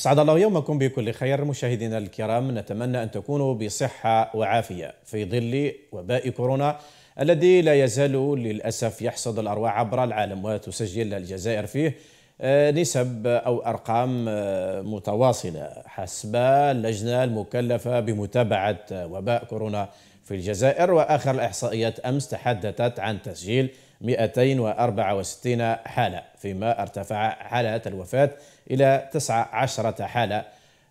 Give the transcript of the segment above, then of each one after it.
سعد الله يومكم بكل خير مشاهدينا الكرام نتمنى أن تكونوا بصحة وعافية في ظل وباء كورونا الذي لا يزال للأسف يحصد الأرواح عبر العالم وتسجل الجزائر فيه آه، نسب أو أرقام آه، متواصلة حسب اللجنة المكلفة بمتابعة وباء كورونا في الجزائر وآخر الإحصائيات أمس تحدثت عن تسجيل 264 حالة فيما ارتفع حالات الوفاة إلى 19 حالة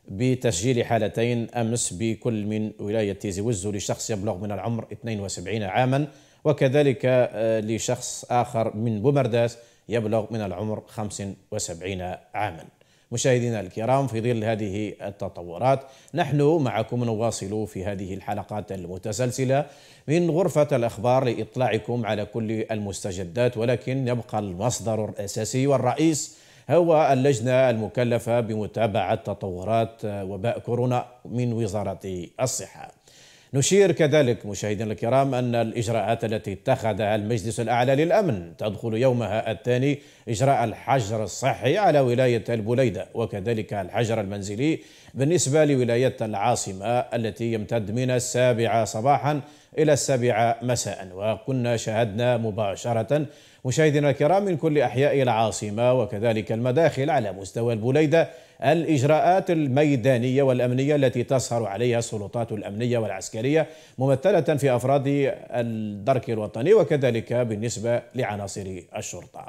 بتسجيل حالتين أمس بكل من ولاية تيزي وزو لشخص يبلغ من العمر 72 عاما وكذلك آه، لشخص آخر من بومرداس يبلغ من العمر 75 عاما مشاهدينا الكرام في ظل هذه التطورات نحن معكم نواصل في هذه الحلقات المتسلسلة من غرفة الأخبار لإطلاعكم على كل المستجدات ولكن يبقى المصدر الأساسي والرئيس هو اللجنة المكلفة بمتابعة تطورات وباء كورونا من وزارة الصحة نشير كذلك مشاهدينا الكرام أن الإجراءات التي اتخذها المجلس الأعلى للأمن تدخل يومها الثاني إجراء الحجر الصحي على ولاية البليدة وكذلك الحجر المنزلي بالنسبة لولاية العاصمة التي يمتد من السابعة صباحا إلى السابعة مساء وكنا شاهدنا مباشرة مشاهدينا الكرام من كل أحياء العاصمة وكذلك المداخل على مستوى البليدة الإجراءات الميدانية والأمنية التي تسهر عليها السلطات الأمنية والعسكرية ممثلة في أفراد الدرك الوطني وكذلك بالنسبة لعناصر الشرطة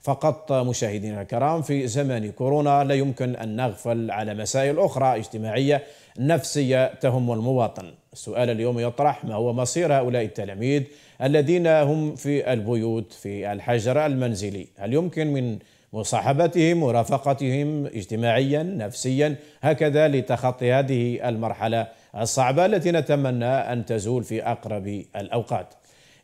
فقط مشاهدينا الكرام في زمن كورونا لا يمكن أن نغفل على مسائل أخرى اجتماعية نفسية تهم المواطن السؤال اليوم يطرح ما هو مصير هؤلاء التلاميذ الذين هم في البيوت في الحجر المنزلي هل يمكن من مصاحبتهم مرافقتهم اجتماعيا نفسيا هكذا لتخطي هذه المرحله الصعبه التي نتمنى ان تزول في اقرب الاوقات.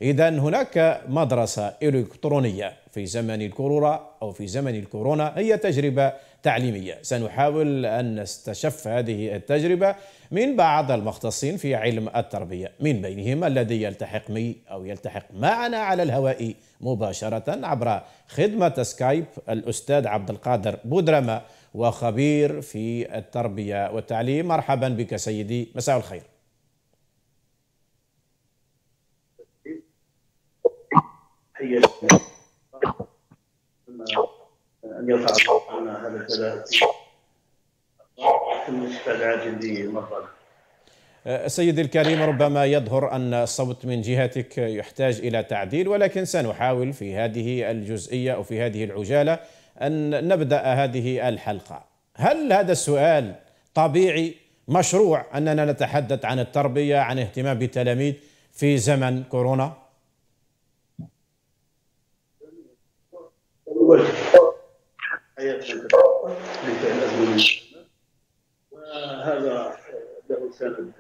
اذا هناك مدرسه الكترونيه في زمن الكورونا أو في زمن الكورونا هي تجربة تعليمية سنحاول أن نستشف هذه التجربة من بعض المختصين في علم التربية من بينهم الذي يلتحق مي أو يلتحق معنا على الهواء مباشرة عبر خدمة سكايب الأستاذ عبد القادر بودرما وخبير في التربية والتعليم مرحبا بك سيدي مساء الخير Yes. أن هذا الثلاث أه، سيدي الكريم ربما يظهر أن الصوت من جهتك يحتاج إلى تعديل ولكن سنحاول في هذه الجزئية أو في هذه العجالة أن نبدأ هذه الحلقة هل هذا السؤال طبيعي مشروع أننا نتحدث عن التربية عن اهتمام بالتلاميذ في زمن كورونا؟ وهذا له سند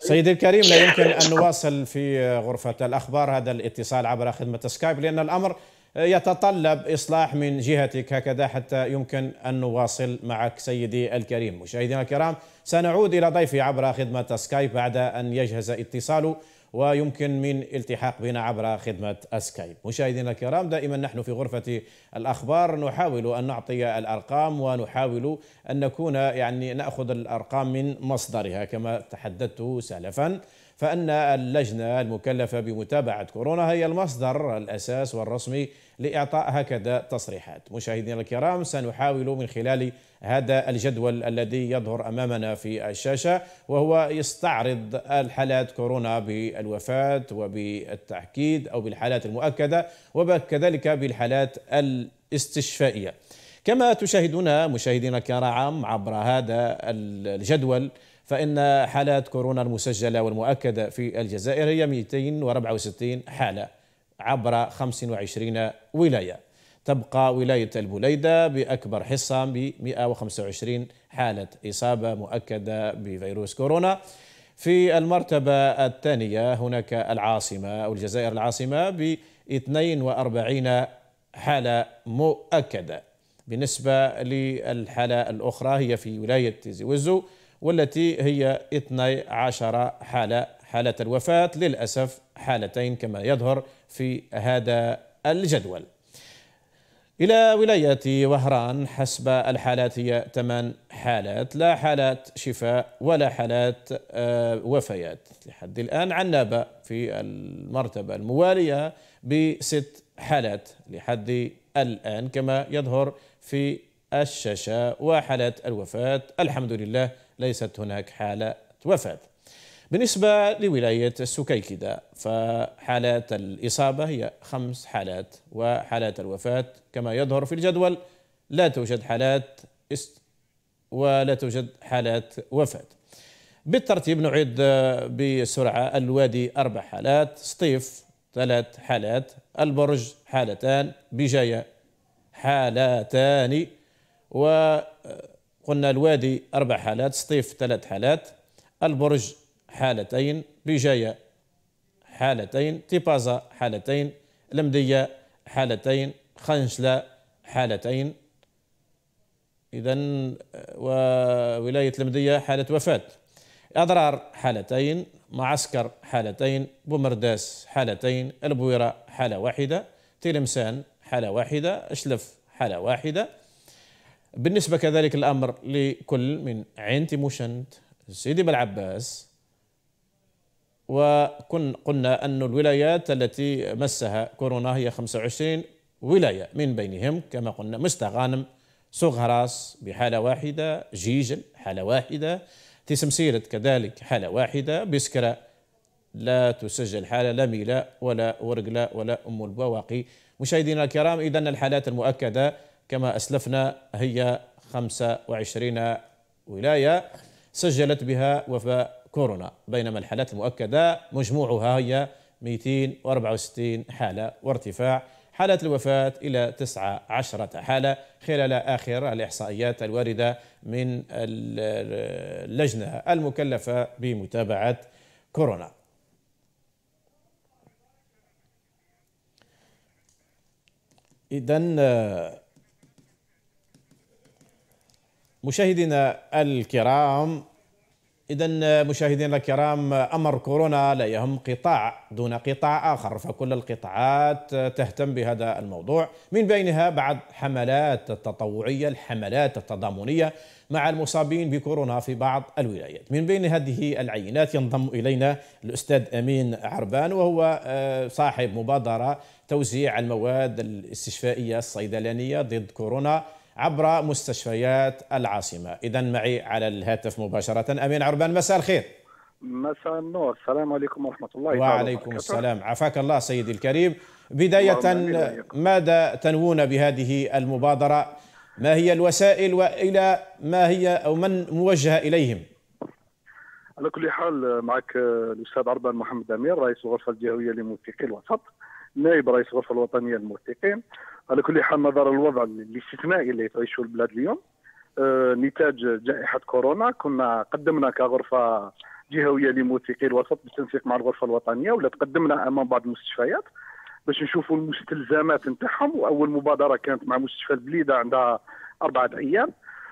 سيدي الكريم لا يمكن أن نواصل في غرفة الأخبار هذا الاتصال عبر خدمة سكايب لأن الأمر يتطلب إصلاح من جهتك هكذا حتى يمكن أن نواصل معك سيدي الكريم مشاهدينا الكرام سنعود إلى ضيفي عبر خدمة سكايب بعد أن يجهز اتصاله ويمكن من التحاق بنا عبر خدمة أسكايب مشاهدينا الكرام دائما نحن في غرفة الأخبار نحاول أن نعطي الأرقام ونحاول أن نكون يعني نأخذ الأرقام من مصدرها كما تحدثت سلفا فأن اللجنة المكلفة بمتابعة كورونا هي المصدر الأساس والرسمي لإعطاء هكذا تصريحات مشاهدينا الكرام سنحاول من خلال هذا الجدول الذي يظهر أمامنا في الشاشة وهو يستعرض الحالات كورونا بالوفاة وبالتأكيد أو بالحالات المؤكدة وكذلك بالحالات الاستشفائية كما تشاهدون مشاهدينا الكرام عبر هذا الجدول فإن حالات كورونا المسجلة والمؤكدة في الجزائر هي 264 حالة عبر 25 ولاية تبقى ولاية البليدة بأكبر حصة ب 125 حالة إصابة مؤكدة بفيروس كورونا في المرتبة الثانية هناك العاصمة أو الجزائر العاصمة ب 42 حالة مؤكدة بالنسبة للحالة الأخرى هي في ولاية تيزي وزو والتي هي 12 حالة حالة الوفاة للأسف حالتين كما يظهر في هذا الجدول إلى ولاية وهران حسب الحالات هي ثمان حالات لا حالات شفاء ولا حالات آه، وفيات لحد الآن عنابة في المرتبة الموالية بست حالات لحد الآن كما يظهر في الشاشة وحالات الوفاة الحمد لله ليست هناك حالة وفاة بالنسبة لولاية السكيكدة فحالات الإصابة هي خمس حالات وحالات الوفاة كما يظهر في الجدول لا توجد حالات است ولا توجد حالات وفاة بالترتيب نعيد آه، بسرعة الوادي أربع حالات سطيف ثلاث حالات البرج حالتان بجاية حالتان وقلنا آه، الوادي أربع حالات سطيف ثلاث حالات البرج حالتين بجاية حالتين تيبازا حالتين لمدية حالتين خنشلة حالتين إذا وولاية المدية حالة وفاة أضرار حالتين معسكر حالتين بومرداس حالتين البويرة حالة واحدة تلمسان حالة واحدة أشلف حالة واحدة بالنسبة كذلك الأمر لكل من عين تيموشنت سيدي بالعباس وكن قلنا أن الولايات التي مسها كورونا هي 25 ولاية من بينهم كما قلنا مستغانم سوق بحالة واحدة جيجل حالة واحدة تسمسيرة كذلك حالة واحدة بسكرة لا تسجل حالة لا ميلا ولا ورقلة ولا أم البواقي مشاهدينا الكرام إذا الحالات المؤكدة كما أسلفنا هي 25 ولاية سجلت بها وفاة كورونا بينما الحالات المؤكدة مجموعها هي 264 حالة وارتفاع حالة الوفاة إلى 19 حالة خلال آخر الإحصائيات الواردة من اللجنة المكلفة بمتابعة كورونا إذا مشاهدينا الكرام إذا مشاهدينا الكرام أمر كورونا لا يهم قطاع دون قطاع آخر فكل القطاعات تهتم بهذا الموضوع من بينها بعض حملات التطوعية الحملات التضامنية مع المصابين بكورونا في بعض الولايات من بين هذه العينات ينضم إلينا الأستاذ أمين عربان وهو آه، صاحب مبادرة توزيع المواد الاستشفائية الصيدلانية ضد كورونا عبر مستشفيات العاصمة إذا معي على الهاتف مباشرة أمين عربان مساء الخير مساء النور السلام عليكم ورحمة الله وبركاته وعليكم السلام عافاك الله سيدي الكريم بداية ماذا تنوون بهذه المبادرة ما هي الوسائل وإلى ما هي أو من موجهة إليهم على كل حال معك الأستاذ عربان محمد أمير رئيس الغرفة الجهوية لموثقي الوسط نائب رئيس الغرفة الوطنية للموثقين على كل حال نظرا للوضع الاستثنائي اللي تعيشه البلاد اليوم آه، نتاج جائحه كورونا كنا قدمنا كغرفه جهويه لموثقي الوسط بالتنسيق مع الغرفه الوطنيه ولا تقدمنا امام بعض المستشفيات باش نشوفوا المستلزمات نتاعهم واول مبادره كانت مع مستشفى البليده عندها اربعه ايام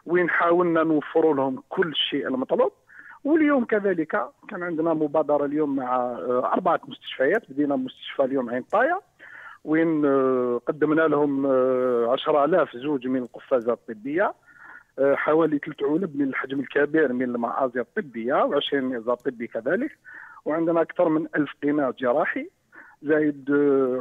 وين حاولنا نوفروا لهم كل شيء المطلوب واليوم كذلك كان عندنا مبادره اليوم مع آه، اربعه مستشفيات بدينا مستشفى اليوم عين طايه وين آه، قدمنا لهم 10000 آه، زوج من القفازات الطبيه آه، حوالي ثلاث علب من الحجم الكبير من المعازي الطبيه و20 نظام طبي كذلك وعندنا اكثر من 1000 قناع جراحي زائد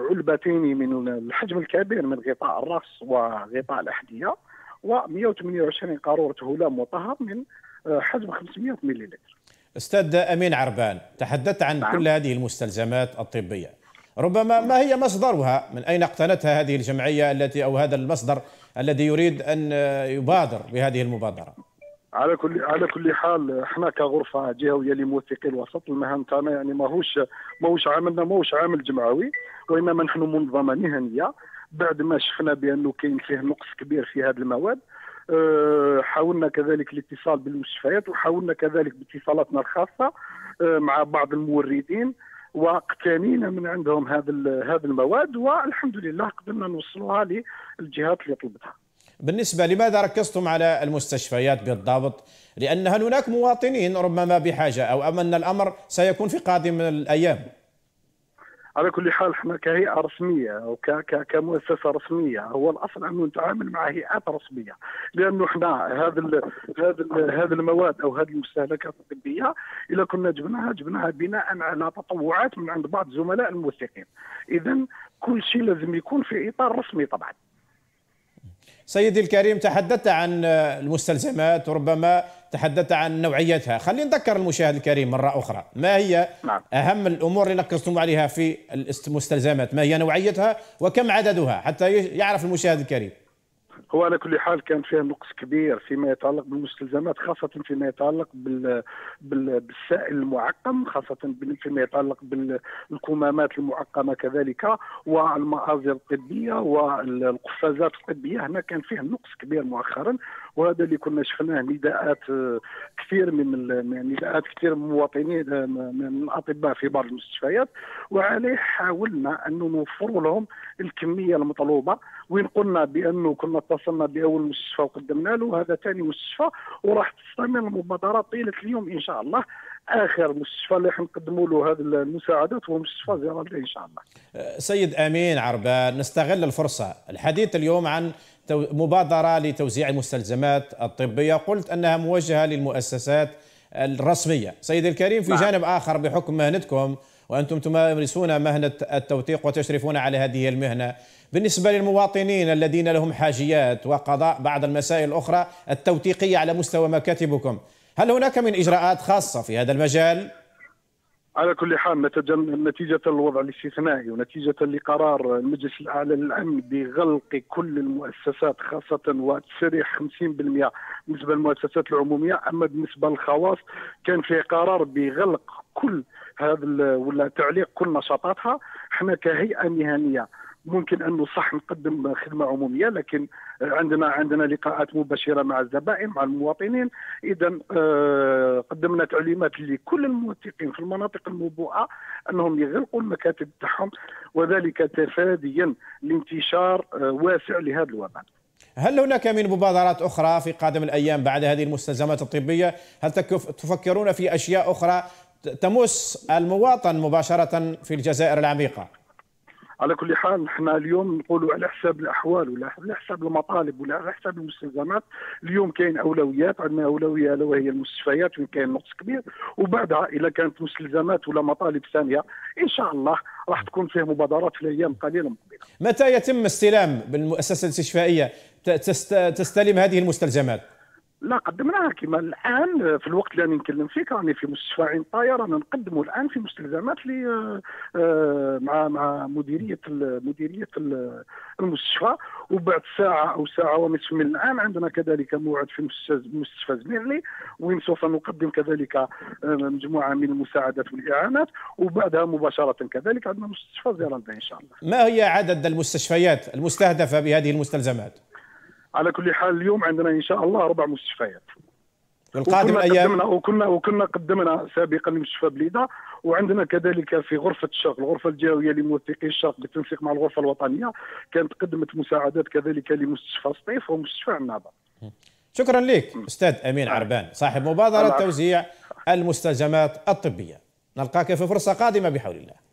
علبتين من الحجم الكبير من غطاء الراس وغطاء الاحذيه و 128 قاروره هلام مطهر من حجم 500 مليلتر. استاذ امين عربان تحدثت عن نعم. كل هذه المستلزمات الطبيه ربما ما هي مصدرها من أين اقتنتها هذه الجمعية التي أو هذا المصدر الذي يريد أن يبادر بهذه المبادرة على كل على كل حال احنا كغرفه جهويه لموثقي الوسط المهام تاعنا يعني ماهوش ماهوش عملنا ماهوش عامل جمعوي وانما نحن منظمه مهنيه بعد ما شفنا بانه كاين فيه نقص كبير في هذه المواد اه حاولنا كذلك الاتصال بالمستشفيات وحاولنا كذلك باتصالاتنا الخاصه اه مع بعض الموردين واقتنينا من عندهم هذا هذا المواد والحمد لله قدرنا نوصلوها للجهات اللي طلبتها. بالنسبه لماذا ركزتم على المستشفيات بالضبط؟ لان هل هناك مواطنين ربما بحاجه او ان الامر سيكون في قادم الايام؟ على كل حال احنا كهيئه رسميه او كمؤسسه رسميه هو الاصل ان نتعامل مع هيئات رسميه لانه احنا هذا ال هذا ال هذا المواد او هذه المستهلكات الطبيه اذا كنا جبناها جبناها بناء على تطوعات من عند بعض زملاء الموثقين اذا كل شيء لازم يكون في اطار رسمي طبعا سيدي الكريم تحدثت عن المستلزمات ربما تحدثت عن نوعيتها خلينا نذكر المشاهد الكريم مرة أخرى ما هي نعم. أهم الأمور اللي نقصتم عليها في المستلزمات ما هي نوعيتها وكم عددها حتى يعرف المشاهد الكريم هو على كل حال كان فيها نقص كبير فيما يتعلق بالمستلزمات خاصة فيما يتعلق بال... بال... بالسائل المعقم خاصة فيما يتعلق بالكمامات المعقمة كذلك والمآزر الطبية والقفازات الطبية هنا كان فيه نقص كبير مؤخرا وهذا اللي كنا شفناه نداءات آه، كثير من نداءات كثير من المواطنين آه، من الاطباء في بعض المستشفيات وعليه حاولنا انه نوفر لهم الكميه المطلوبه وين قلنا بانه كنا اتصلنا باول مستشفى وقدمنا له هذا ثاني مستشفى وراح تستمر المبادره طيله اليوم ان شاء الله اخر مستشفى اللي حنقدموا له هذه المساعدات هو مستشفى جرالدة ان شاء الله. سيد امين عربان نستغل الفرصه الحديث اليوم عن مبادره لتوزيع المستلزمات الطبيه قلت انها موجهه للمؤسسات الرسميه، سيد الكريم في نعم. جانب اخر بحكم مهنتكم وانتم تمارسون مهنه التوثيق وتشرفون على هذه المهنه، بالنسبه للمواطنين الذين لهم حاجيات وقضاء بعض المسائل الاخرى التوثيقيه على مستوى مكاتبكم، هل هناك من إجراءات خاصة في هذا المجال؟ على كل حال نتيجة الوضع الاستثنائي ونتيجة لقرار المجلس الأعلى للأمن بغلق كل المؤسسات خاصة وتسريح 50% بالنسبة للمؤسسات العمومية أما بالنسبة للخواص كان في قرار بغلق كل هذا ولا تعليق كل نشاطاتها احنا كهيئة مهنية ممكن انه صح نقدم خدمه عموميه لكن عندنا عندنا لقاءات مباشره مع الزبائن مع المواطنين اذا آه، قدمنا تعليمات لكل الموثقين في المناطق الموبوءه انهم يغلقوا المكاتب تاعهم وذلك تفاديا لانتشار آه، واسع لهذا الوباء. هل هناك من مبادرات أخرى في قادم الأيام بعد هذه المستلزمات الطبية هل تفكرون في أشياء أخرى تمس المواطن مباشرة في الجزائر العميقة؟ على كل حال نحن اليوم نقولوا على حساب الاحوال ولا على حساب المطالب ولا على حساب المستلزمات اليوم كاين اولويات عندنا اولويه الا وهي المستشفيات وين كاين نقص كبير وبعدها اذا كانت مستلزمات ولا مطالب ثانيه ان شاء الله راح تكون فيه مبادرات في الايام القليله المقبله متى يتم استلام بالمؤسسه الاستشفائيه تستلم هذه المستلزمات؟ لا قدمناها كما الان في الوقت اللي راني نتكلم فيه راني في مستشفى عين طاير رانا نقدموا الان في مستلزمات لي آه، آه، مع مع مديريه مديريه المستشفى وبعد ساعه او ساعه ونصف من الان عندنا كذلك موعد في مستشفى زميرلي وين سوف نقدم كذلك آه، مجموعه من المساعدات والاعانات وبعدها مباشره كذلك عندنا مستشفى زيران ان شاء الله. ما هي عدد المستشفيات المستهدفه بهذه المستلزمات؟ على كل حال اليوم عندنا ان شاء الله اربع مستشفيات القادم الايام قدمنا وكنا وكنا قدمنا سابقا لمستشفى بليده وعندنا كذلك في غرفه الشرق الغرفه الجاويه لموثقي الشرق بالتنسيق مع الغرفه الوطنيه كانت قدمت مساعدات كذلك لمستشفى سطيف ومستشفى عنابه شكرا لك استاذ امين نعم. عربان صاحب مبادره نعم. توزيع المستلزمات الطبيه نلقاك في فرصه قادمه بحول الله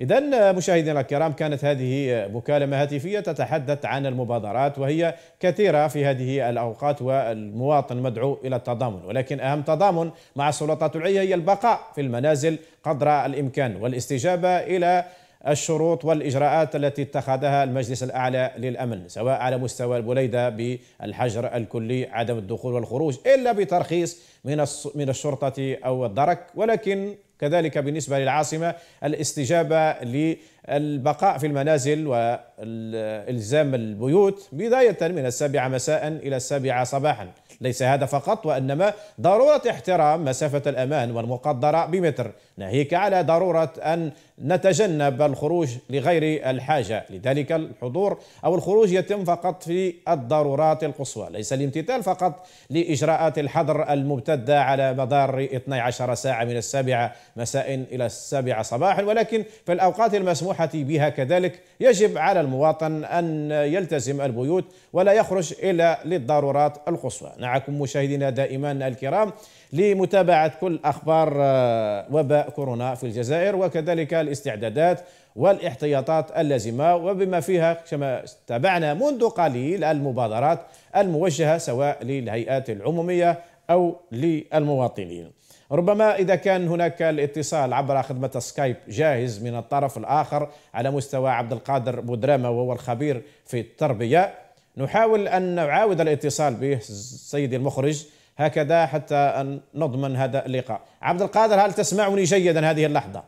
إذا مشاهدينا الكرام كانت هذه مكالمة هاتفية تتحدث عن المبادرات وهي كثيرة في هذه الأوقات والمواطن مدعو إلى التضامن ولكن أهم تضامن مع السلطات العليا هي البقاء في المنازل قدر الإمكان والاستجابة إلى الشروط والإجراءات التي اتخذها المجلس الأعلى للأمن سواء على مستوى البليدة بالحجر الكلي عدم الدخول والخروج إلا بترخيص من من الشرطة أو الدرك ولكن كذلك بالنسبة للعاصمة الاستجابة للبقاء في المنازل والزام البيوت بداية من السابعة مساء إلى السابعة صباحا ليس هذا فقط وإنما ضرورة احترام مسافة الأمان والمقدرة بمتر ناهيك على ضرورة أن نتجنب الخروج لغير الحاجة لذلك الحضور أو الخروج يتم فقط في الضرورات القصوى ليس الامتثال فقط لإجراءات الحظر الممتدة على مدار 12 ساعة من السابعة مساء إلى السابعة صباحا ولكن في الأوقات المسموحة بها كذلك يجب على المواطن أن يلتزم البيوت ولا يخرج إلا للضرورات القصوى نعكم مشاهدينا دائما الكرام لمتابعة كل أخبار آه، وباء كورونا في الجزائر وكذلك الاستعدادات والاحتياطات اللازمة وبما فيها كما تابعنا منذ قليل المبادرات الموجهة سواء للهيئات العمومية أو للمواطنين ربما إذا كان هناك الاتصال عبر خدمة سكايب جاهز من الطرف الآخر على مستوى عبد القادر بودرامة وهو الخبير في التربية نحاول أن نعاود الاتصال به سيدي المخرج هكذا حتى أن نضمن هذا اللقاء عبد القادر هل تسمعني جيدا هذه اللحظة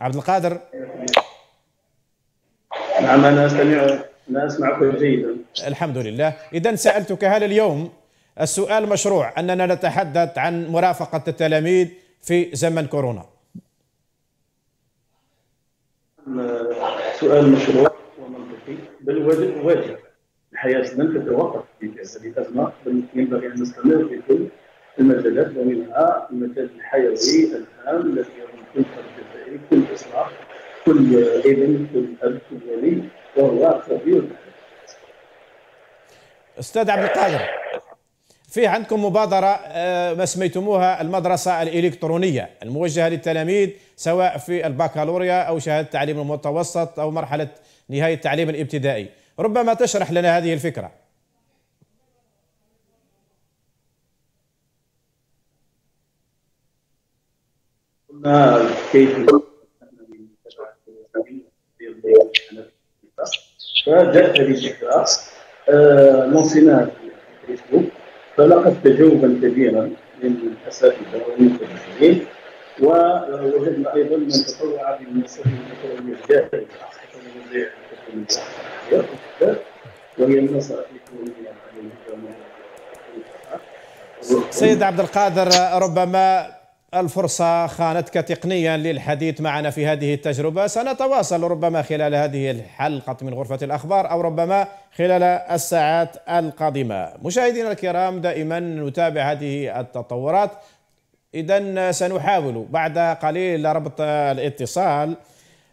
عبد القادر نعم أنا أستمع أنا أسمعك جيدا الحمد لله إذا سألتك هل اليوم السؤال مشروع أننا نتحدث عن مرافقة التلاميذ في زمن كورونا نعم، سؤال مشروع بل واجب الحياة لن تتوقف في كأس هذه الأزمة بل ينبغي أن نستمر في كل المجالات ومنها المجال الحيوي الهام الذي يضم كل فرد جزائري كل إصلاح كل ابن كل أب كل ولي وهو تربية أستاذ عبد القادر في عندكم مبادرة آه، ما سميتموها المدرسة الإلكترونية الموجهة للتلاميذ سواء في البكالوريا أو شهادة التعليم المتوسط أو مرحلة نهاية التعليم الابتدائي ربما تشرح لنا هذه الفكرة فجاءت كيف الفكرة بالفكرة في فيسبوك فلقت تجاوبا كبيرا من الاساتذه ومن والمتدربين ووجدنا ايضا من تطوع بالمسائل المتطوعه الجاهزه سيد عبد القادر ربما الفرصة خانتك تقنيا للحديث معنا في هذه التجربة سنتواصل ربما خلال هذه الحلقة من غرفة الأخبار أو ربما خلال الساعات القادمة مشاهدينا الكرام دائما نتابع هذه التطورات إذا سنحاول بعد قليل ربط الاتصال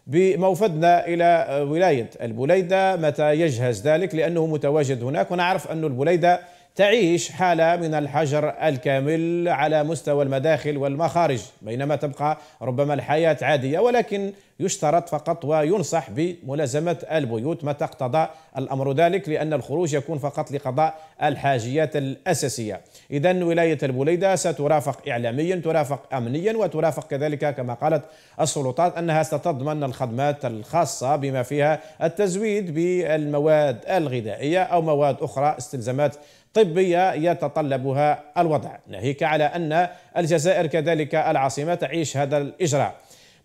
بموفدنا إلى ولاية البليدة متى يجهز ذلك لأنه متواجد هناك ونعرف أن البليدة تعيش حالة من الحجر الكامل على مستوى المداخل والمخارج بينما تبقى ربما الحياة عادية ولكن يشترط فقط وينصح بملازمة البيوت متى اقتضى الأمر ذلك لأن الخروج يكون فقط لقضاء الحاجيات الأساسية إذا ولاية البوليدة سترافق إعلاميا ترافق أمنيا وترافق كذلك كما قالت السلطات أنها ستضمن الخدمات الخاصة بما فيها التزويد بالمواد الغذائية أو مواد أخرى استلزامات طبية يتطلبها الوضع ناهيك على أن الجزائر كذلك العاصمة تعيش هذا الإجراء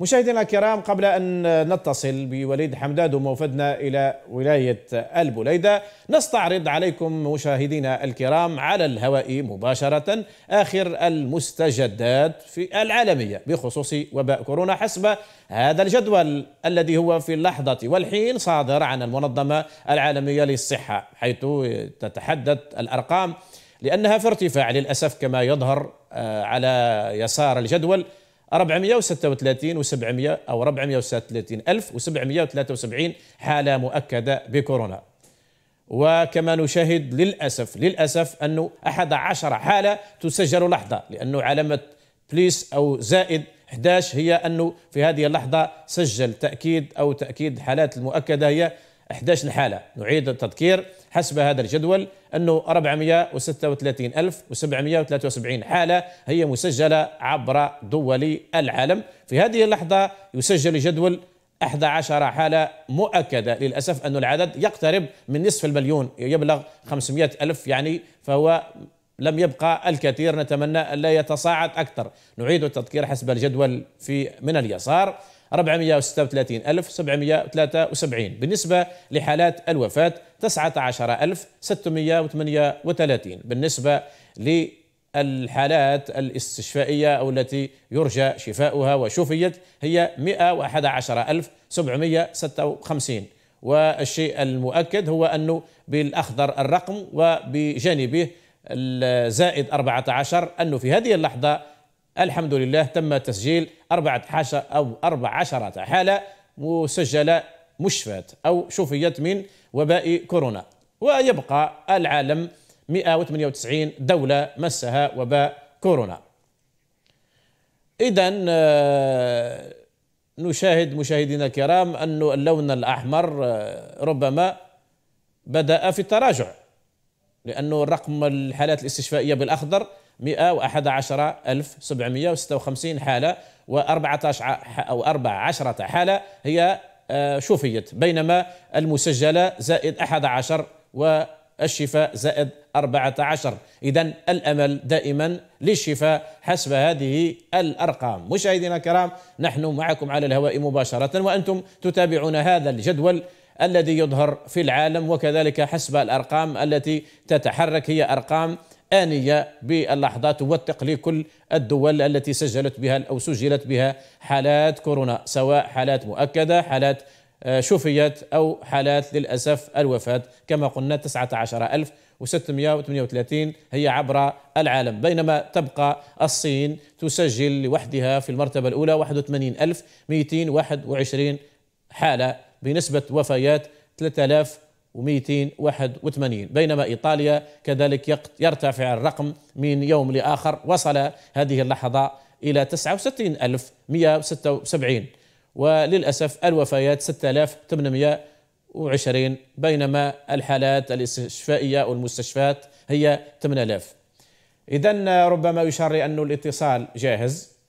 مشاهدينا الكرام قبل أن نتصل بوليد حمداد وموفدنا إلى ولاية البليدة نستعرض عليكم مشاهدينا الكرام على الهواء مباشرة آخر المستجدات في العالمية بخصوص وباء كورونا حسب هذا الجدول الذي هو في اللحظة والحين صادر عن المنظمة العالمية للصحة حيث تتحدث الأرقام لأنها في ارتفاع للأسف كما يظهر آه، على يسار الجدول 436 و700 أو 436 و773 حالة مؤكدة بكورونا وكما نشاهد للأسف للأسف أنه 11 حالة تسجل لحظة لأنه علامة بليس أو زائد 11 هي أنه في هذه اللحظة سجل تأكيد أو تأكيد الحالات المؤكدة هي 11 حالة نعيد التذكير حسب هذا الجدول أنه 436773 حالة هي مسجلة عبر دول العالم في هذه اللحظة يسجل جدول 11 حالة مؤكدة للأسف أن العدد يقترب من نصف المليون يبلغ 500 ألف يعني فهو لم يبقى الكثير نتمنى أن لا يتصاعد أكثر نعيد التذكير حسب الجدول في من اليسار 436773 بالنسبة لحالات الوفاة 19638 بالنسبة للحالات الاستشفائية أو التي يرجى شفاؤها وشفيت هي 111756 والشيء المؤكد هو أنه بالأخضر الرقم وبجانبه الزائد 14 أنه في هذه اللحظة الحمد لله تم تسجيل 14 أو 14 حالة مسجلة مشفات أو شفيت من وباء كورونا ويبقى العالم 198 دولة مسها وباء كورونا إذا آه، نشاهد مشاهدينا الكرام أن اللون الأحمر آه، ربما بدأ في التراجع لأنه رقم الحالات الاستشفائية بالأخضر 111756 حالة و14 أو 14 حالة هي آه، شفيت بينما المسجلة زائد 11 والشفاء زائد 14 إذا الأمل دائما للشفاء حسب هذه الأرقام مشاهدينا الكرام نحن معكم على الهواء مباشرة وأنتم تتابعون هذا الجدول الذي يظهر في العالم وكذلك حسب الأرقام التي تتحرك هي أرقام آنية باللحظات توثق لكل الدول التي سجلت بها أو سجلت بها حالات كورونا سواء حالات مؤكدة حالات آه، شفيت أو حالات للأسف الوفاة كما قلنا 19638 هي عبر العالم بينما تبقى الصين تسجل لوحدها في المرتبة الأولى 81221 حالة بنسبة وفيات 3000 281 بينما إيطاليا كذلك يرتفع الرقم من يوم لآخر وصل هذه اللحظة إلى 69176 وللأسف الوفيات 6820 بينما الحالات الاستشفائية والمستشفيات هي 8000 إذا ربما يشار لأن الاتصال جاهز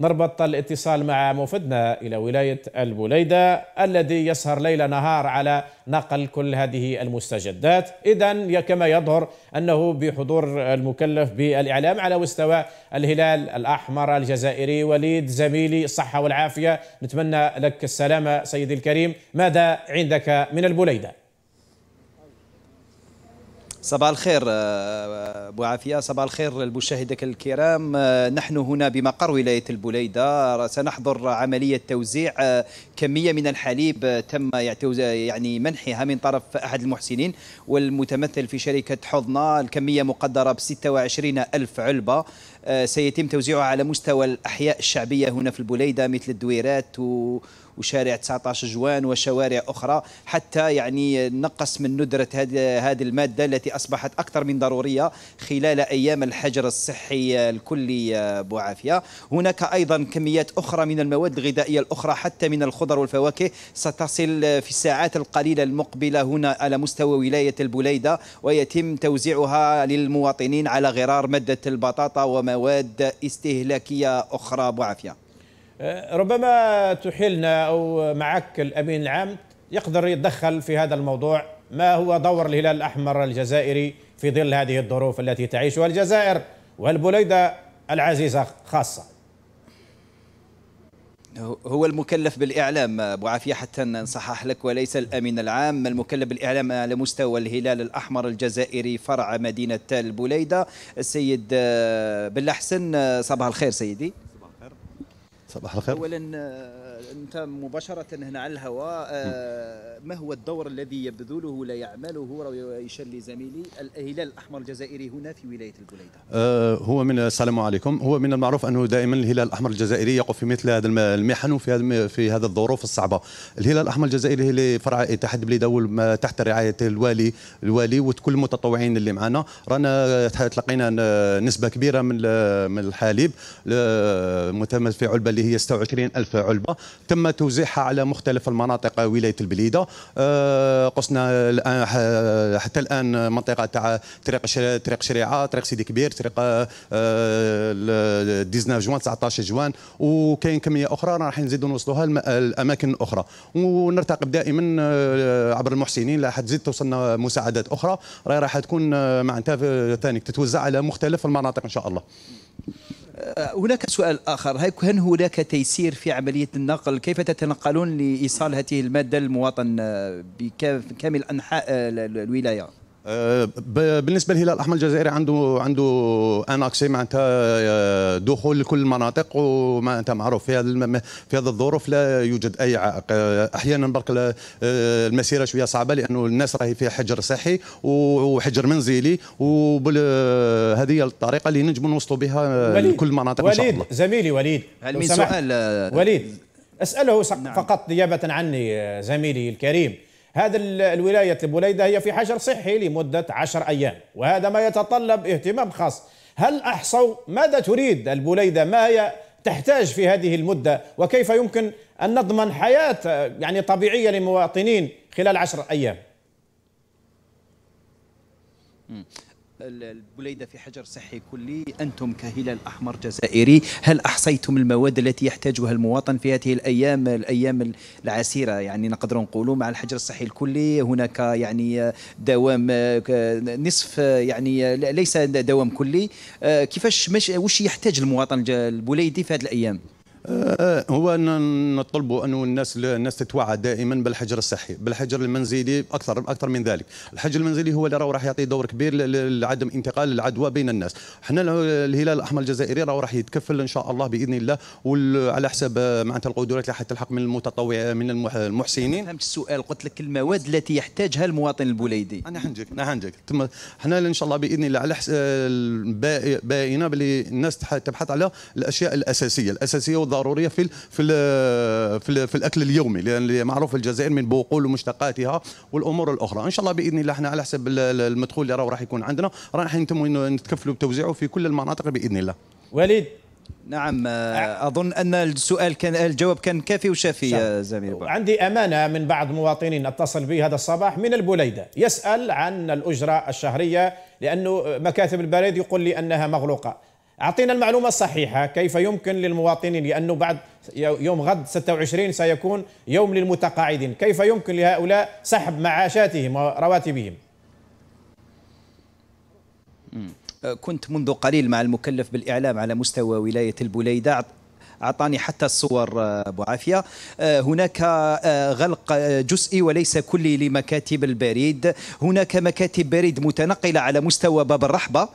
نربط الاتصال مع موفدنا إلى ولاية البليدة الذي يسهر ليل نهار على نقل كل هذه المستجدات إذا كما يظهر أنه بحضور المكلف بالإعلام على مستوى الهلال الأحمر الجزائري وليد زميلي الصحة والعافية نتمنى لك السلامة سيدي الكريم ماذا عندك من البليدة صباح الخير آه، آه، ابو عافيه صباح الخير لمشاهدك الكرام آه، نحن هنا بمقر ولايه البليده سنحضر عمليه توزيع كميه من الحليب تم يعني منحها من طرف احد المحسنين والمتمثل في شركه حضنه الكميه مقدره ب 26 الف علبه سيتم توزيعها على مستوى الاحياء الشعبيه هنا في البليده مثل الدويرات و وشارع 19 جوان وشوارع أخرى حتى يعني نقص من ندرة هذه المادة التي أصبحت أكثر من ضرورية خلال أيام الحجر الصحي الكلي أبو عافية هناك أيضا كميات أخرى من المواد الغذائية الأخرى حتى من الخضر والفواكه ستصل في الساعات القليلة المقبلة هنا على مستوى ولاية البليدة ويتم توزيعها للمواطنين على غرار مادة البطاطا ومواد استهلاكية أخرى أبو عافية ربما تحيلنا أو معك الأمين العام يقدر يتدخل في هذا الموضوع ما هو دور الهلال الأحمر الجزائري في ظل هذه الظروف التي تعيشها الجزائر والبليدة العزيزة خاصة هو المكلف بالإعلام أبو عافية حتى نصحح لك وليس الأمين العام المكلف بالإعلام على مستوى الهلال الأحمر الجزائري فرع مدينة البليدة السيد آه، بالأحسن آه، صباح الخير سيدي صباح الخير اولا آه، انت مباشره هنا على الهواء آه، ما هو الدور الذي يبذله ولا يعمله رويشا زميلي الهلال الاحمر الجزائري هنا في ولايه البليده آه، هو من السلام عليكم هو من المعروف انه دائما الهلال الاحمر الجزائري يقف في مثل هذا المحن وفي هذا في هذا الظروف الصعبه الهلال الاحمر الجزائري اللي فرع اتحاد بليده تحت رعايه الوالي الوالي وكل المتطوعين اللي معنا رانا تلقينا نسبه كبيره من من الحليب متمثل في علبه اللي هي 26 ألف علبة تم توزيعها على مختلف المناطق ولاية البليدة آه، قصنا الآن حتى الآن منطقة تاع طريق طريق شريعة طريق سيدي كبير طريق 19 آه، جوان 19 جوان وكاين كمية أخرى راح نزيدوا نوصلوها الأماكن الأخرى ونرتقب دائما آه، عبر المحسنين لحد تزيد توصلنا مساعدات أخرى راح تكون معناتها ثاني تتوزع على مختلف المناطق إن شاء الله هناك سؤال آخر هل هناك تيسير في عملية النقل كيف تتنقلون لإيصال هذه المادة للمواطن آه، بكامل أنحاء آه، الولاية آه، بالنسبه للهلال الاحمر الجزائري عنده عنده ان اكسي معناتها دخول لكل المناطق ومعناتها معروف في هذه في هذه الظروف لا يوجد اي عائق آه، احيانا برك آه، المسيره شويه صعبه لانه الناس راهي فيها حجر صحي وحجر منزلي هي الطريقه اللي نجموا نوصلوا بها لكل المناطق ان شاء الله وليد زميلي وليد هل من سؤال وليد اساله نعم. فقط نيابه عني زميلي الكريم هذه الولاية البليدة هي في حجر صحي لمدة عشر أيام وهذا ما يتطلب اهتمام خاص هل أحصوا ماذا تريد البليدة ما هي تحتاج في هذه المدة وكيف يمكن أن نضمن حياة يعني طبيعية للمواطنين خلال عشر أيام البليده في حجر صحي كلي انتم كهلال احمر جزائري هل احصيتم المواد التي يحتاجها المواطن في هذه الايام الايام العسيره يعني نقدر نقولوا مع الحجر الصحي الكلي هناك يعني دوام نصف يعني ليس دوام كلي آه، كيفاش وش يحتاج المواطن البليدي في هذه الايام آه، هو نطلب انه الناس الناس تتوعى دائما بالحجر الصحي، بالحجر المنزلي اكثر اكثر من ذلك، الحجر المنزلي هو اللي راهو راح يعطي دور كبير لعدم انتقال العدوى بين الناس، حنا الهلال الاحمر الجزائري راهو راح يتكفل ان شاء الله باذن الله وعلى حسب آه، معناتها القدرات اللي حتلحق من المتطوع من المحسنين. فهمت السؤال قلت لك المواد التي يحتاجها المواطن البوليدي. انا حنجيك انا حنجيك، حنا ان شاء الله باذن الله على حسب آه، باينه باللي الناس تبحث على الاشياء الاساسيه، الاساسيه ضروريه في الـ في الـ في, الـ في الاكل اليومي لان معروف الجزائر من بقول ومشتقاتها والامور الاخرى ان شاء الله باذن الله احنا على حسب المدخول اللي راه راح يكون عندنا راح نتم نتكفلوا بتوزيعه في كل المناطق باذن الله وليد نعم اظن ان السؤال كان الجواب كان كافي وشافي يا زميل عندي امانه من بعض مواطنين اتصل بي هذا الصباح من البوليده يسال عن الاجره الشهريه لانه مكاتب البريد يقول لي انها مغلوقه أعطينا المعلومة الصحيحة كيف يمكن للمواطنين لأنه بعد يوم غد 26 سيكون يوم للمتقاعدين كيف يمكن لهؤلاء سحب معاشاتهم ورواتبهم أه، كنت منذ قليل مع المكلف بالإعلام على مستوى ولاية البليدة اعطاني حتى الصور أه، ابو عافيه أه، هناك غلق جزئي وليس كلي لمكاتب البريد هناك مكاتب بريد متنقله على مستوى باب الرحبه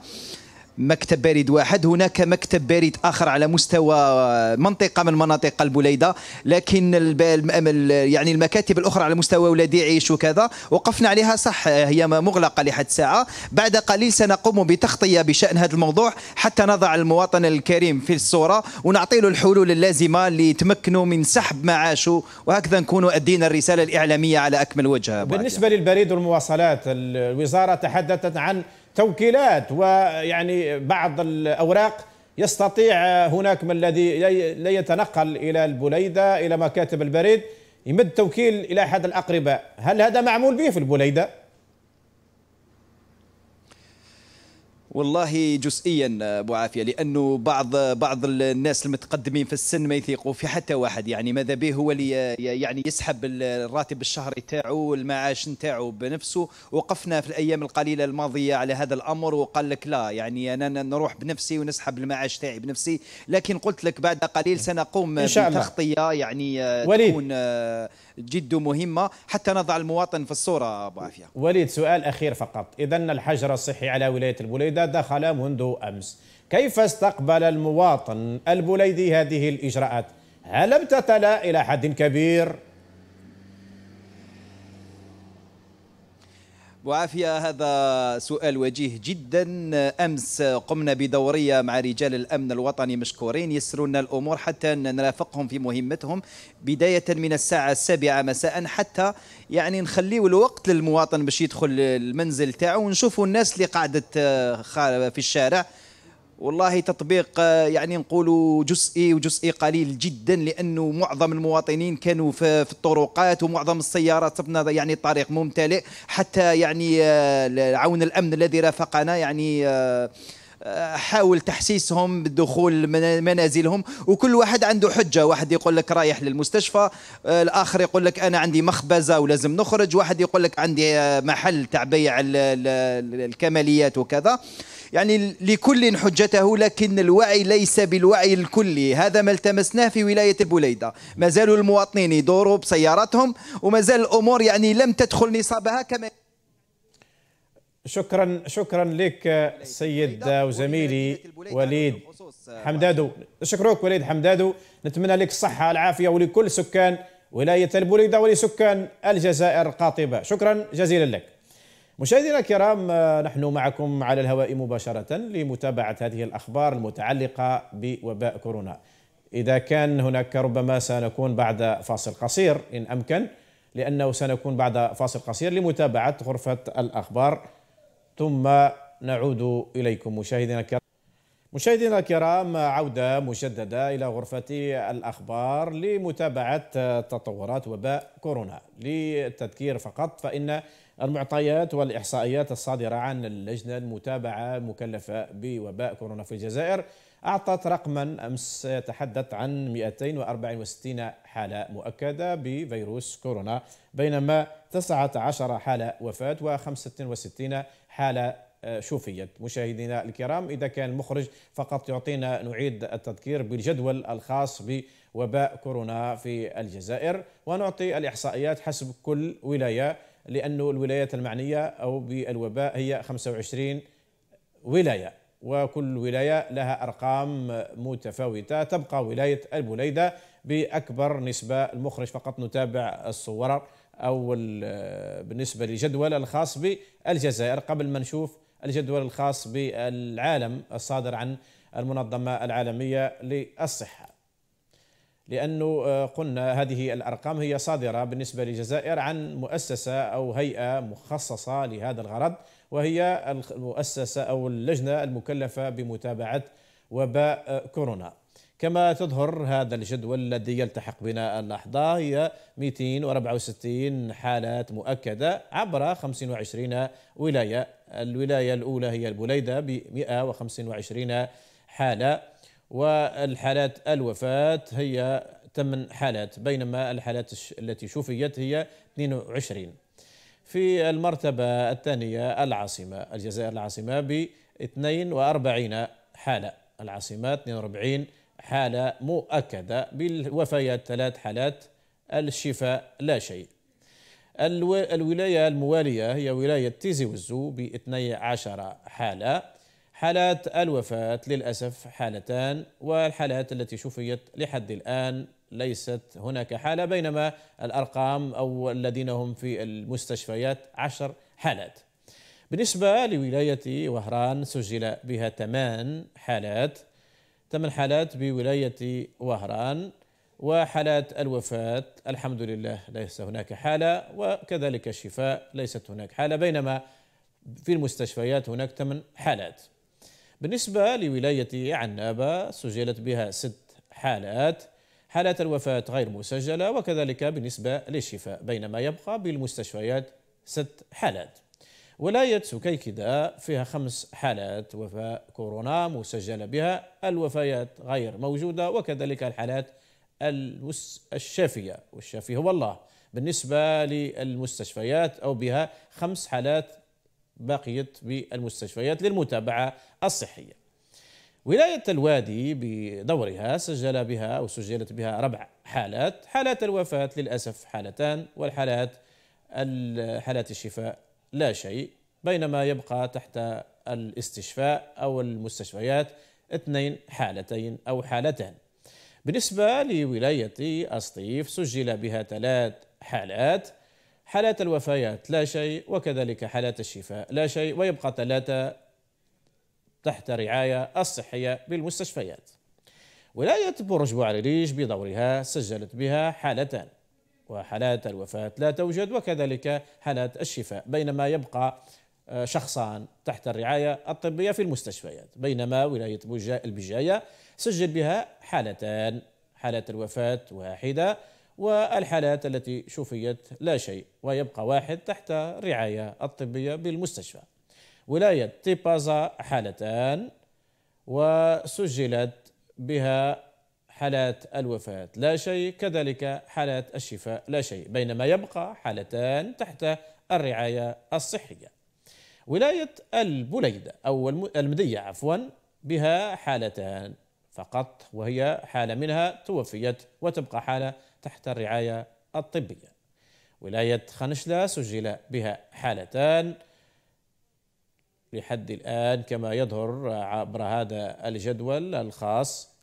مكتب بارد واحد هناك مكتب بارد آخر على مستوى منطقة من مناطق البليدة لكن يعني المكاتب الأخرى على مستوى ولادي عيش وكذا وقفنا عليها صح هي مغلقة لحد ساعة بعد قليل سنقوم بتغطية بشأن هذا الموضوع حتى نضع المواطن الكريم في الصورة ونعطي له الحلول اللازمة ليتمكنوا من سحب معاشه وهكذا نكون أدينا الرسالة الإعلامية على أكمل وجه بالنسبة للبريد والمواصلات الوزارة تحدثت عن توكيلات ويعني بعض الأوراق يستطيع هناك من الذي لا يتنقل إلى البليدة إلى مكاتب البريد يمد توكيل إلى أحد الأقرباء هل هذا معمول به في البليدة؟ والله جزئيا ابو عافيه لانه بعض بعض الناس المتقدمين في السن ما يثيقوا في حتى واحد يعني ماذا به هو اللي يعني يسحب الراتب الشهري تاعو والمعاش نتاعو بنفسه وقفنا في الايام القليله الماضيه على هذا الامر وقال لك لا يعني انا نروح بنفسي ونسحب المعاش تاعي بنفسي لكن قلت لك بعد قليل سنقوم بتغطيه يعني آه، وليد. تكون آه، جد مهمه حتى نضع المواطن في الصوره ابو عافيه. وليد سؤال اخير فقط، اذا الحجر الصحي على ولايه البوليدة دخل منذ امس، كيف استقبل المواطن البوليدي هذه الاجراءات؟ هل امتثل الى حد كبير؟ وعافية هذا سؤال وجيه جدا أمس قمنا بدورية مع رجال الأمن الوطني مشكورين يسرون الأمور حتى نرافقهم في مهمتهم بداية من الساعة السابعة مساء حتى يعني نخليو الوقت للمواطن باش يدخل المنزل تاعو ونشوفوا الناس اللي قعدت آه، في الشارع والله تطبيق آه، يعني نقولوا جزئي وجزئي قليل جدا لانه معظم المواطنين كانوا في, الطرقات ومعظم السيارات تبنى يعني الطريق ممتلئ حتى يعني آه، عون الامن الذي رافقنا يعني آه، حاول تحسيسهم بالدخول منازلهم وكل واحد عنده حجه واحد يقول لك رايح للمستشفى الاخر يقول لك انا عندي مخبزه ولازم نخرج واحد يقول لك عندي محل تاع بيع الكماليات وكذا يعني لكل حجته لكن الوعي ليس بالوعي الكلي هذا ما التمسناه في ولاية البوليدة ما زالوا المواطنين يدوروا بسياراتهم وما زال الأمور يعني لم تدخل نصابها كما شكرا شكرا لك سيد وزميلي وليد حمدادو نشكرك وليد حمدادو نتمنى لك الصحة العافية ولكل سكان ولاية البوليدة ولسكان الجزائر القاطبة شكرا جزيلا لك مشاهدينا الكرام آه، نحن معكم على الهواء مباشرة لمتابعة هذه الأخبار المتعلقة بوباء كورونا إذا كان هناك ربما سنكون بعد فاصل قصير إن أمكن لأنه سنكون بعد فاصل قصير لمتابعة غرفة الأخبار ثم نعود إليكم مشاهدينا الكرام مشاهدينا الكرام عودة مشددة إلى غرفة الأخبار لمتابعة تطورات وباء كورونا للتذكير فقط فإن المعطيات والإحصائيات الصادرة عن اللجنة المتابعة المكلفة بوباء كورونا في الجزائر أعطت رقما أمس يتحدث عن 264 حالة مؤكدة بفيروس كورونا بينما 19 حالة وفاة و65 حالة آه، شوفيت مشاهدينا الكرام إذا كان المخرج فقط يعطينا نعيد التذكير بالجدول الخاص بوباء كورونا في الجزائر ونعطي الإحصائيات حسب كل ولاية لأنه الولايات المعنية أو بالوباء هي 25 ولاية وكل ولاية لها أرقام متفاوتة تبقى ولاية البليدة بأكبر نسبة المخرج فقط نتابع الصور أو بالنسبة لجدول الخاص بالجزائر قبل ما نشوف الجدول الخاص بالعالم الصادر عن المنظمة العالمية للصحة لأنه آه، قلنا هذه الأرقام هي صادرة بالنسبة للجزائر عن مؤسسة أو هيئة مخصصة لهذا الغرض وهي المؤسسة أو اللجنة المكلفة بمتابعة وباء آه، كورونا كما تظهر هذا الجدول الذي يلتحق بنا اللحظة هي 264 حالات مؤكدة عبر 25 ولاية الولاية الأولى هي البليدة ب 125 حالة والحالات الوفاة هي 8 حالات بينما الحالات التي شفيت هي 22 في المرتبة الثانية العاصمة الجزائر العاصمة ب 42 حالة العاصمة 42 حالة مؤكدة بالوفيات ثلاث حالات الشفاء لا شيء الولاية الموالية هي ولاية تيزي وزو ب 12 حالة حالات الوفاة للأسف حالتان والحالات التي شفيت لحد الآن ليست هناك حالة بينما الأرقام أو الذين هم في المستشفيات عشر حالات بالنسبة لولاية وهران سجل بها ثمان حالات ثمان حالات بولاية وهران وحالات الوفاة الحمد لله ليس هناك حالة وكذلك الشفاء ليست هناك حالة بينما في المستشفيات هناك ثمان حالات بالنسبة لولاية عنابة سجلت بها ست حالات حالات الوفاة غير مسجلة وكذلك بالنسبة للشفاء بينما يبقى بالمستشفيات ست حالات ولاية سكيكدا فيها خمس حالات وفاة كورونا مسجلة بها الوفيات غير موجودة وكذلك الحالات الشافية والشافي هو الله بالنسبة للمستشفيات أو بها خمس حالات بقيت بالمستشفيات للمتابعة الصحية ولاية الوادي بدورها سجل بها أو سجلت بها ربع حالات حالات الوفاة للأسف حالتان والحالات حالات الشفاء لا شيء بينما يبقى تحت الاستشفاء أو المستشفيات اثنين حالتين أو حالتان بالنسبة لولاية أسطيف سجل بها ثلاث حالات حالات الوفيات لا شيء وكذلك حالات الشفاء لا شيء ويبقى ثلاثة تحت رعاية الصحية بالمستشفيات ولاية برج بوعريش بدورها سجلت بها حالتان وحالات الوفاة لا توجد وكذلك حالات الشفاء بينما يبقى آه، شخصان تحت الرعاية الطبية في المستشفيات بينما ولاية البجاية سجل بها حالتان حالة الوفاة واحدة والحالات التي شفيت لا شيء ويبقى واحد تحت الرعاية الطبية بالمستشفى ولاية تيبازا حالتان وسجلت بها حالات الوفاة لا شيء كذلك حالات الشفاء لا شيء بينما يبقى حالتان تحت الرعاية الصحية ولاية البليدة أو المدية عفوا بها حالتان فقط وهي حالة منها توفيت وتبقى حالة تحت الرعاية الطبية ولاية خنشلة سجل بها حالتان لحد الآن كما يظهر عبر هذا الجدول الخاص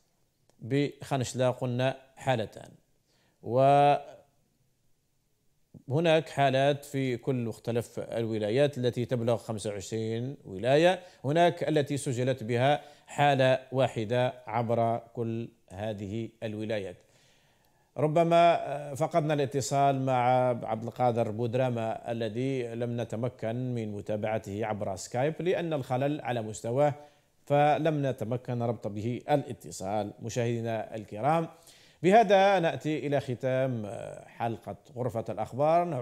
بخنشلة قلنا حالتان وهناك حالات في كل مختلف الولايات التي تبلغ 25 ولاية هناك التي سجلت بها حالة واحدة عبر كل هذه الولايات ربما آه، فقدنا الاتصال مع عبد القادر بودراما الذي لم نتمكن من متابعته عبر سكايب لأن الخلل على مستواه فلم نتمكن ربط به الاتصال مشاهدينا الكرام بهذا نأتي إلى ختام آه، حلقة غرفة الأخبار